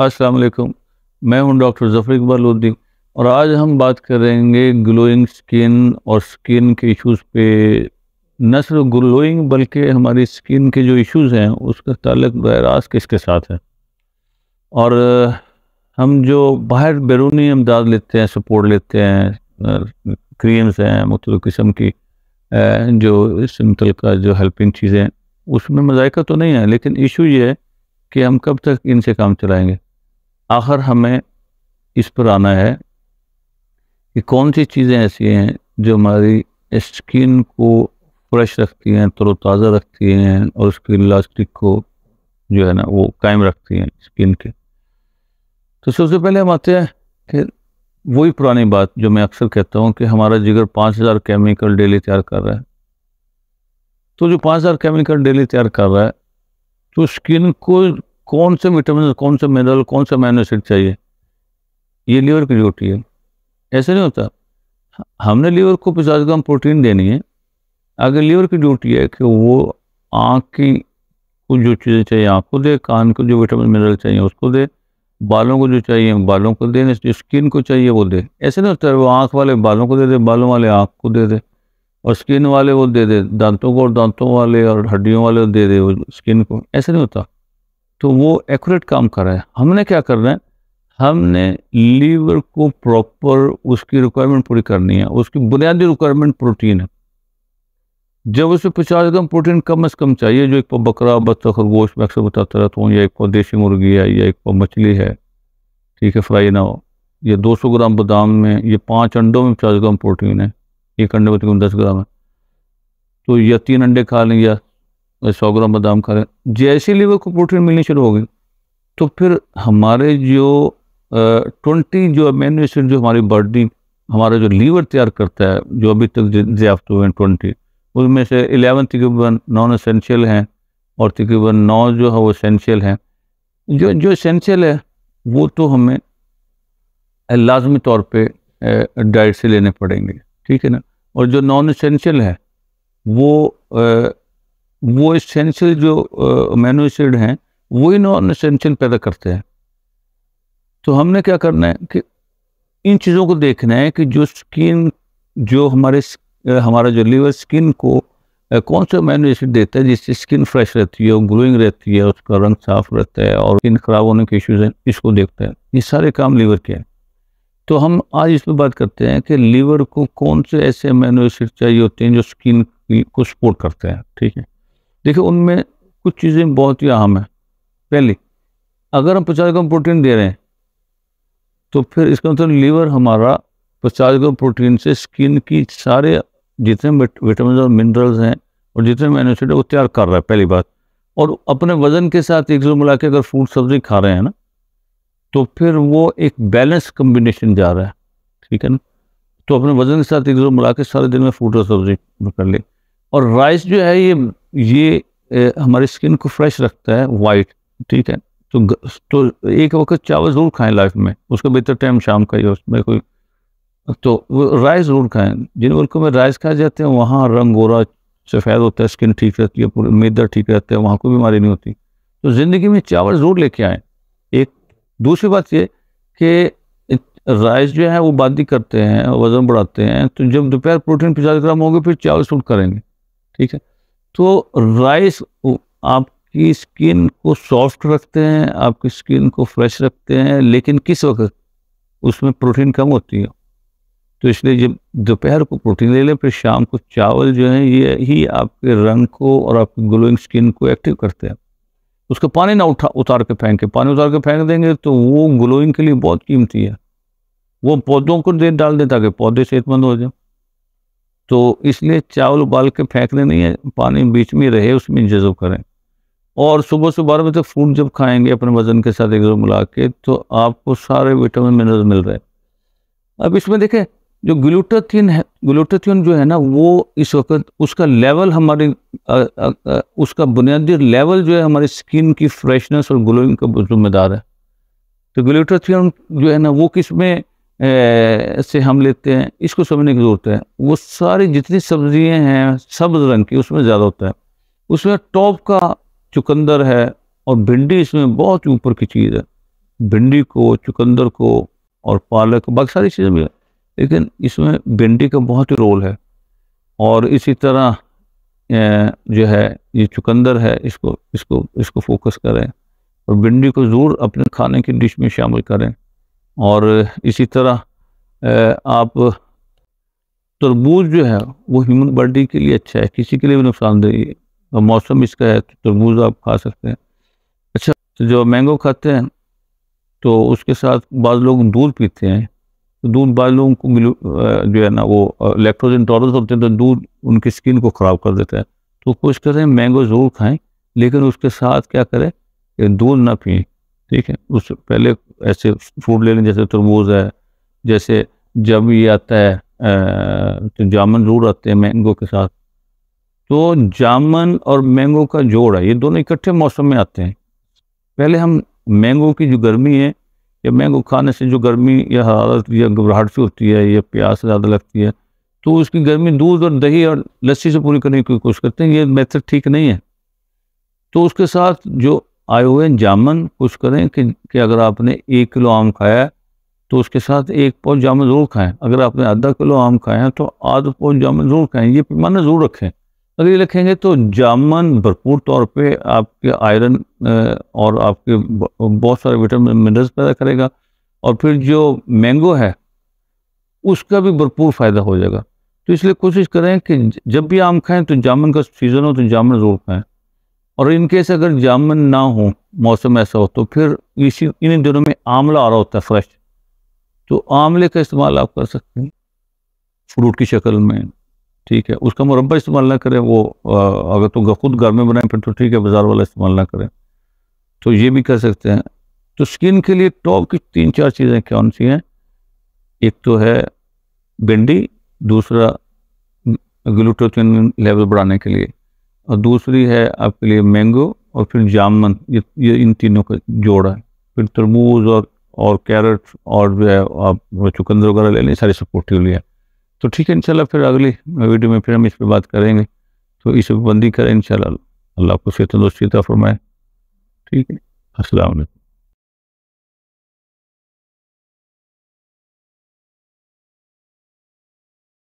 अस्सलाम वालेकुम मैं हूं डॉक्टर जफर इकबाल लोदी और आज हम बात करेंगे ग्लोइंग स्किन और स्किन के इश्यूज़ पे न सिर्फ ग्लोइंग बल्कि हमारी स्किन के जो इश्यूज़ हैं उसका ताल्लुक बर किसके साथ है और हम जो बाहर बैरूनी इमदाद लेते हैं सपोर्ट लेते हैं क्रीम्स हैं मुख्तु किस्म की जो इस मतलब का जो हेल्पिंग चीज़ें उसमें मजायका तो नहीं है लेकिन इशू ये है कि हम कब तक इनसे काम चलाएंगे आखिर हमें इस पर आना है कि कौन सी चीज़ें ऐसी हैं जो हमारी स्किन को फ्रेश रखती हैं तरोताज़ा रखती हैं और उसकी इलास्टिक को जो है ना वो कायम रखती हैं स्किन के तो सबसे पहले हम आते हैं कि वही पुरानी बात जो मैं अक्सर कहता हूँ कि हमारा जिगर पाँच हज़ार केमिकल डेली तैयार कर रहा है तो जो पाँच हज़ार केमिकल डेली तैयार कर रहा है तो स्किन को कौन से विटामिन कौन से मिनरल कौन सा अमाइनो एसिड चाहिए ये लीवर की ड्यूटी है ऐसे नहीं होता हमने लीवर को पचास ग्राम प्रोटीन देनी है अगर लीवर की ड्यूटी है कि वो आँख की को जो चीज़ें चाहिए आँख को दे कान को जो विटामिन मिनरल चाहिए उसको दे बालों को जो चाहिए बालों को दे जो स्किन को चाहिए वो दे ऐसे नहीं होता वो आँख वाले बालों को दे दे बालों वाले आँख को दे दे और स्किन वाले वो दे दे दांतों को और दांतों वाले और हड्डियों वाले दे दे वो स्किन को ऐसे नहीं होता तो वो एक्यूरेट काम कर रहा है हमने क्या करना है हमने लीवर को प्रॉपर उसकी रिक्वायरमेंट पूरी करनी है उसकी बुनियादी रिक्वायरमेंट प्रोटीन है जब उसे पचास ग्राम प्रोटीन कम से कम चाहिए जो एक पर बकरा बत्ता खरगोश में अक्सर बताता रहता हूँ या एक पर देसी मुर्गी है या एक पर मछली है ठीक है फ्राई ना हो ये सौ ग्राम बादाम में ये पाँच अंडों में पचास ग्राम प्रोटीन है एक अंडे में तकरीबन दस ग्राम है तो या तीन अंडे खा लें या सौ ग्राम बादाम खा रहे हैं जैसे लीवर को प्रोटीन मिलनी शुरू हो गई तो फिर हमारे जो ट्वेंटी जो अमेनो एसिड जो हमारी बॉडी हमारा जो लीवर तैयार करता है जो अभी तक जयाफ्त हुए हैं ट्वेंटी उनमें से एलेवन तकरीबन नॉन असेंशियल हैं और तकरीबन नौ जो है वो असेंशियल हैं जो जो असेंशियल है वो तो हमें लाजमी तौर पे डाइट से लेने पड़ेंगे ठीक है ना और जो नॉन असेंशियल है वो वो इसेंशियल जो मैनो एसिड हैं वही नॉन इसेंशियल पैदा करते हैं तो हमने क्या करना है कि इन चीज़ों को देखना है कि जो स्किन जो हमारे हमारा जो लीवर स्किन को कौन सा मैनो एसिड देता है जिससे स्किन फ्रेश रहती है ग्लोइंग रहती है उसका रंग साफ रहता है और स्किन खराब होने के इश्यूज हैं इसको देखते हैं ये सारे काम लीवर के हैं तो हम आज इस पर बात करते हैं कि लीवर को कौन से ऐसे मैनो एसिड चाहिए होते हैं जो स्किन को सपोर्ट करते हैं ठीक है देखिए उनमें कुछ चीज़ें बहुत ही अहम है पहली अगर हम पचास ग्राम प्रोटीन दे रहे हैं तो फिर इसका मतलब लीवर हमारा पचास ग्राम प्रोटीन से स्किन की सारे जितने विटामिन और मिनरल्स हैं और जितने मैनोसाइड वो तैयार कर रहा है पहली बात और अपने वजन के साथ एक जो मिला के अगर फ्रूट सब्जी खा रहे हैं ना तो फिर वो एक बैलेंस कम्बिनेशन जा रहा है ठीक है ना तो अपने वजन के साथ एक जो मिला के सारे दिन में फ्रूट और सब्जी कर ली और राइस जो है ये ये हमारे स्किन को फ्रेश रखता है वाइट ठीक है तो तो एक वक्त चावल ज़रूर खाएं लाइफ में उसका बेहतर टाइम शाम का ही हो उसमें कोई तो वो राइस ज़रूर खाएं जिन मुल्कों में राइस खाए जाते हैं वहाँ रंग गोरा सफ़ेद होता है स्किन ठीक रहती है पूरे मेदर ठीक रहता है वहाँ कोई बीमारी नहीं होती तो ज़िंदगी में चावल ज़रूर लेके आएँ एक दूसरी बात ये कि राइस जो है वो बादी करते हैं वज़न बढ़ाते हैं तो जब दोपहर प्रोटीन पचास ग्राम होंगे फिर चावल सूट करेंगे ठीक है तो राइस आपकी स्किन को सॉफ्ट रखते हैं आपकी स्किन को फ्रेश रखते हैं लेकिन किस वक्त उसमें प्रोटीन कम होती है तो इसलिए जब दोपहर को प्रोटीन ले लें फिर शाम को चावल जो है ये ही आपके रंग को और आपकी ग्लोइंग स्किन को एक्टिव करते हैं उसको पानी ना उठा उतार के के पानी उतार के फेंक देंगे तो वो ग्लोइंग के लिए बहुत कीमती है वो पौधों को दे डाल दें ताकि पौधे सेहतमंद हो जाए तो इसलिए चावल उबाल के फेंकने नहीं है पानी बीच में रहे उसमें जजो करें और सुबह सुबह बजे तक फ्रूट जब खाएंगे अपने वजन के साथ एक जो मिला के तो आपको सारे विटामिन मिनरल मिल रहे हैं अब इसमें देखें जो ग्लूटाथियन है ग्लूटाथियन जो है ना वो इस वक्त उसका लेवल हमारी उसका बुनियादी लेवल जो है हमारी स्किन की फ्रेशनेस और ग्लोइंग का जिम्मेदार है तो ग्लूटाथियन जो है ना वो किसमें से हम लेते हैं इसको समझने की ज़रूरत है वो सारी जितनी सब्जियां हैं सब्ज रंग की उसमें ज़्यादा होता है उसमें टॉप का चुकंदर है और भिंडी इसमें बहुत ऊपर की चीज़ है भिंडी को चुकंदर को और पालक बाकी सारी चीज़ें भी है लेकिन इसमें भिंडी का बहुत ही रोल है और इसी तरह जो है ये चुकंदर है इसको इसको इसको फोकस करें और भिंडी को ज़रूर अपने खाने की डिश में शामिल करें और इसी तरह आप तरबूज जो है वो ह्यूमन बॉडी के लिए अच्छा है किसी के लिए भी नुकसानदेही है मौसम इसका है तो तरबूज आप खा सकते हैं अच्छा तो जो मैंगो खाते हैं तो उसके साथ बाद लोग दूध पीते हैं तो दूध बाद लोगों को जो है ना वो इलेक्ट्रोजन इंटॉलरेंस होते हैं तो दूध उनकी स्किन को ख़राब कर देता है तो कोशिश करें मैंगो ज़रूर खाएं लेकिन उसके साथ क्या करें दूध ना पिए ठीक है उससे पहले ऐसे फ्रूट ले लें जैसे तरबूज है जैसे जब ये आता है तो जामन ज़रूर आते हैं मैंगो के साथ तो जामन और मैंगो का जोड़ है ये दोनों इकट्ठे मौसम में आते हैं पहले हम मैंगो की जो गर्मी है या मैंगो खाने से जो गर्मी या हरारत या घबराहट सी होती है या प्यास ज़्यादा लगती है तो उसकी गर्मी दूध और दही और लस्सी से पूरी करने की कोशिश करते हैं ये मेथड ठीक नहीं है तो उसके साथ जो आए हुए जामन कुछ करें कि, कि अगर आपने एक किलो आम खाया तो उसके साथ एक पौ जामुन ज़रूर खाएं अगर आपने आधा किलो आम खाया तो आधा पौ जामुन ज़रूर खाएं ये पैमाना ज़रूर रखें अगर ये रखेंगे तो जामन भरपूर तौर पे आपके आयरन और आपके बहुत सारे विटामिन मिनरल्स पैदा करेगा और फिर जो मैंगो है उसका भी भरपूर फ़ायदा हो जाएगा तो इसलिए कोशिश करें कि जब भी आम खाएं तो जामुन का सीज़न हो तो जामुन ज़रूर खाएं और इनकेस अगर जामन ना हो मौसम ऐसा हो तो फिर इसी इन दिनों में आंवला आ रहा होता है फ्रेश तो आंवले का इस्तेमाल आप कर सकते हैं फ्रूट की शक्ल में ठीक है उसका मुरबा इस्तेमाल ना करें वो आ, अगर तो खुद घर में बनाएं फिर तो ठीक है बाज़ार वाला इस्तेमाल ना करें तो ये भी कर सकते हैं तो स्किन के लिए टॉप की तीन चार चीज़ें कौन सी हैं एक तो है भिंडी दूसरा ग्लूटोथिन लेवल बढ़ाने के लिए और दूसरी है आपके लिए मैंगो और फिर जामन ये ये इन तीनों का जोड़ा है फिर तरबूज और और कैरेट और जो है आप चुकंदर वगैरह ले लें सारी सपोर्टिव लिया तो ठीक है इनशाला फिर अगली वीडियो में फिर हम इस पर बात करेंगे तो इस पर बंदी करें इनशाला अल्लाह आपको सेहत तंदुरुस्ती फरमाए ठीक है असल